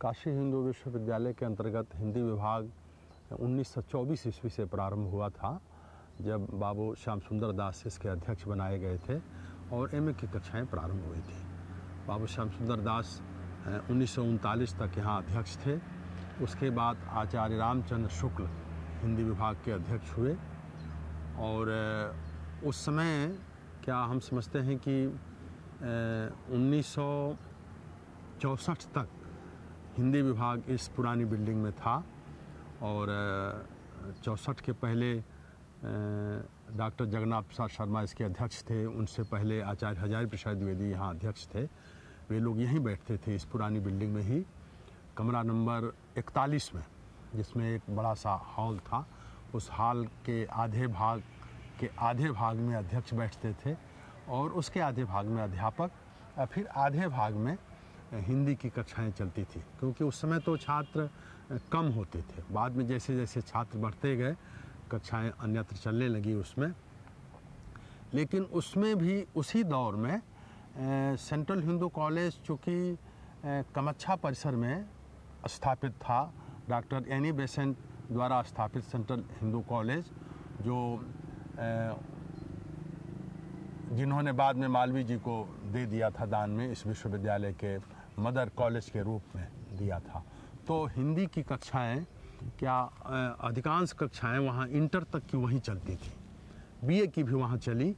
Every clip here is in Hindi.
काशी हिंदू विश्वविद्यालय के अंतर्गत हिंदी विभाग 1924 ईस्वी से प्रारंभ हुआ था जब बाबू श्याम सुंदर दास इसके अध्यक्ष बनाए गए थे और एम की कक्षाएं प्रारंभ हुई थी बाबू श्याम सुंदर दास उन्नीस तक यहाँ अध्यक्ष थे उसके बाद आचार्य रामचंद्र शुक्ल हिंदी विभाग के अध्यक्ष हुए और उस समय क्या हम समझते हैं कि उन्नीस तक हिंदी विभाग इस पुरानी बिल्डिंग में था और चौंसठ के पहले डॉक्टर जगन्नाथ प्रसाद शर्मा इसके अध्यक्ष थे उनसे पहले आचार्य हजारी प्रसाद द्विवेदी यहाँ अध्यक्ष थे वे लोग यहीं बैठते थे इस पुरानी बिल्डिंग में ही कमरा नंबर 41 में जिसमें एक बड़ा सा हॉल था उस हॉल के आधे भाग के आधे भाग में अध्यक्ष बैठते थे और उसके आधे भाग में अध्यापक फिर आधे भाग में हिंदी की कक्षाएं चलती थी क्योंकि उस समय तो छात्र कम होते थे बाद में जैसे जैसे छात्र बढ़ते गए कक्षाएं अन्यत्र चलने लगी उसमें लेकिन उसमें भी उसी दौर में सेंट्रल हिंदू कॉलेज चूँकि कमच्छा परिसर में स्थापित था डॉक्टर एनी बेसेंट द्वारा स्थापित सेंट्रल हिंदू कॉलेज जो जिन्होंने बाद में मालवी जी को दे दिया था दान में इस विश्वविद्यालय के मदर कॉलेज के रूप में दिया था तो हिंदी की कक्षाएं क्या अधिकांश कक्षाएं वहाँ इंटर तक की वहीं चलती थी बीए की भी वहाँ चली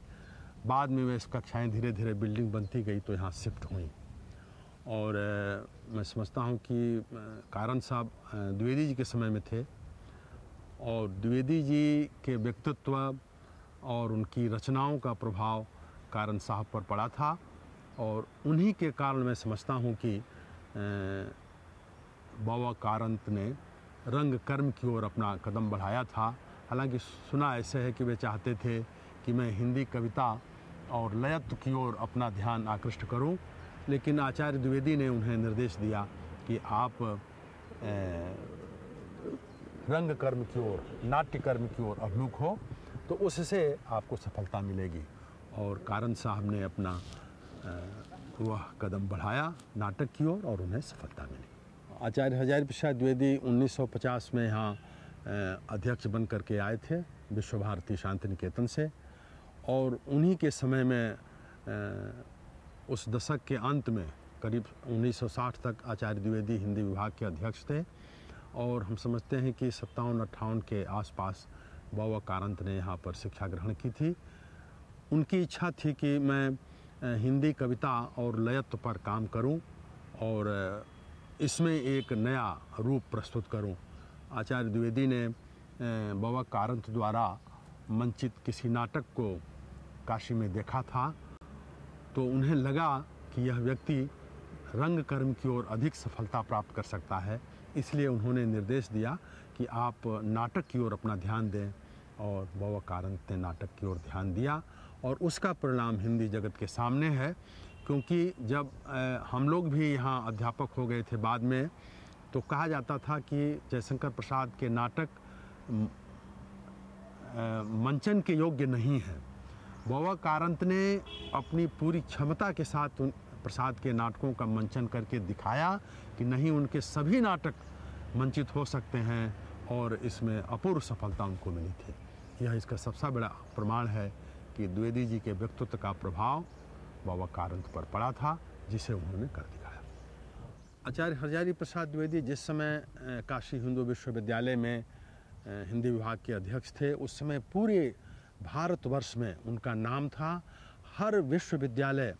बाद में वह कक्षाएँ धीरे धीरे बिल्डिंग बनती गई तो यहाँ शिफ्ट हुई और मैं समझता हूँ कि कारण साहब द्विवेदी जी के समय में थे और द्विवेदी जी के व्यक्तित्व और उनकी रचनाओं का प्रभाव कारण साहब पर पड़ा था और उन्हीं के कारण मैं समझता हूँ कि बाबा कारंत ने रंग कर्म की ओर अपना कदम बढ़ाया था हालांकि सुना ऐसे है कि वे चाहते थे कि मैं हिंदी कविता और लयत्व की ओर अपना ध्यान आकृष्ट करूं, लेकिन आचार्य द्विवेदी ने उन्हें निर्देश दिया कि आप ए, रंग कर्म की ओर नाट्य कर्म की ओर अभिमुख हो तो उससे आपको सफलता मिलेगी और कारण साहब ने अपना वह कदम बढ़ाया नाटक की ओर और उन्हें सफलता मिली आचार्य हजार प्रसाद द्विवेदी 1950 में यहाँ अध्यक्ष बन करके आए थे विश्व भारती शांति निकेतन से और उन्हीं के समय में उस दशक के अंत में करीब 1960 तक आचार्य द्विवेदी हिंदी विभाग के अध्यक्ष थे और हम समझते हैं कि सत्तावन अट्ठावन के आसपास बाबा कारंत ने यहाँ पर शिक्षा ग्रहण की थी उनकी इच्छा थी कि मैं हिंदी कविता और लयत्व पर काम करूं और इसमें एक नया रूप प्रस्तुत करूं आचार्य द्विवेदी ने बाबा कारंत द्वारा मंचित किसी नाटक को काशी में देखा था तो उन्हें लगा कि यह व्यक्ति रंग कर्म की ओर अधिक सफलता प्राप्त कर सकता है इसलिए उन्होंने निर्देश दिया कि आप नाटक की ओर अपना ध्यान दें और कारंत ने नाटक की ओर ध्यान दिया और उसका परिणाम हिंदी जगत के सामने है क्योंकि जब हम लोग भी यहाँ अध्यापक हो गए थे बाद में तो कहा जाता था कि जयशंकर प्रसाद के नाटक मंचन के योग्य नहीं है बाबा कारंत ने अपनी पूरी क्षमता के साथ उन प्रसाद के नाटकों का मंचन करके दिखाया कि नहीं उनके सभी नाटक मंचित हो सकते हैं और इसमें अपूर्व सफलता उनको मिली थी यह इसका सबसे बड़ा प्रमाण है कि द्विवेदी जी के व्यक्तित्व का प्रभाव बाबा कारंत पर पड़ा था जिसे उन्होंने कर दिखाया आचार्य हरजारी प्रसाद द्विवेदी जिस समय काशी हिंदू विश्वविद्यालय में हिंदी विभाग के अध्यक्ष थे उस समय पूरे भारतवर्ष में उनका नाम था हर विश्वविद्यालय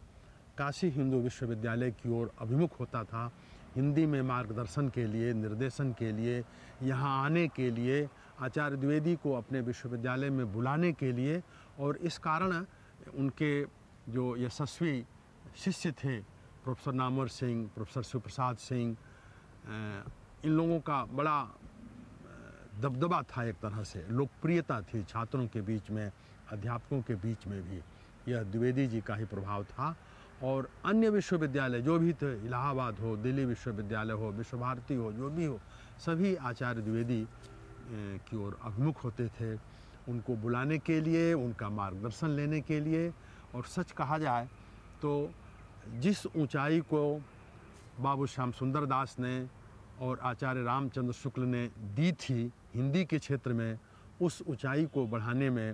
काशी हिंदू विश्वविद्यालय की ओर अभिमुख होता था हिंदी में मार्गदर्शन के लिए निर्देशन के लिए यहाँ आने के लिए आचार्य द्विवेदी को अपने विश्वविद्यालय में बुलाने के लिए और इस कारण उनके जो यशस्वी शिष्य थे प्रोफेसर नामवर सिंह प्रोफेसर शिवप्रसाद सिंह इन लोगों का बड़ा दबदबा था एक तरह से लोकप्रियता थी छात्रों के बीच में अध्यापकों के बीच में भी यह द्विवेदी जी का ही प्रभाव था और अन्य विश्वविद्यालय जो भी थे इलाहाबाद हो दिल्ली विश्वविद्यालय हो विश्व भारती हो जो भी हो सभी आचार्य द्विवेदी की ओर अभिमुख होते थे उनको बुलाने के लिए उनका मार्गदर्शन लेने के लिए और सच कहा जाए तो जिस ऊंचाई को बाबू श्याम सुंदर दास ने और आचार्य रामचंद्र शुक्ल ने दी थी हिंदी के क्षेत्र में उस ऊंचाई को बढ़ाने में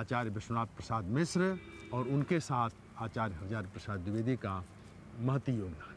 आचार्य विश्वनाथ प्रसाद मिश्र और उनके साथ आचार्य हरिहर प्रसाद द्विवेदी का महती योगदान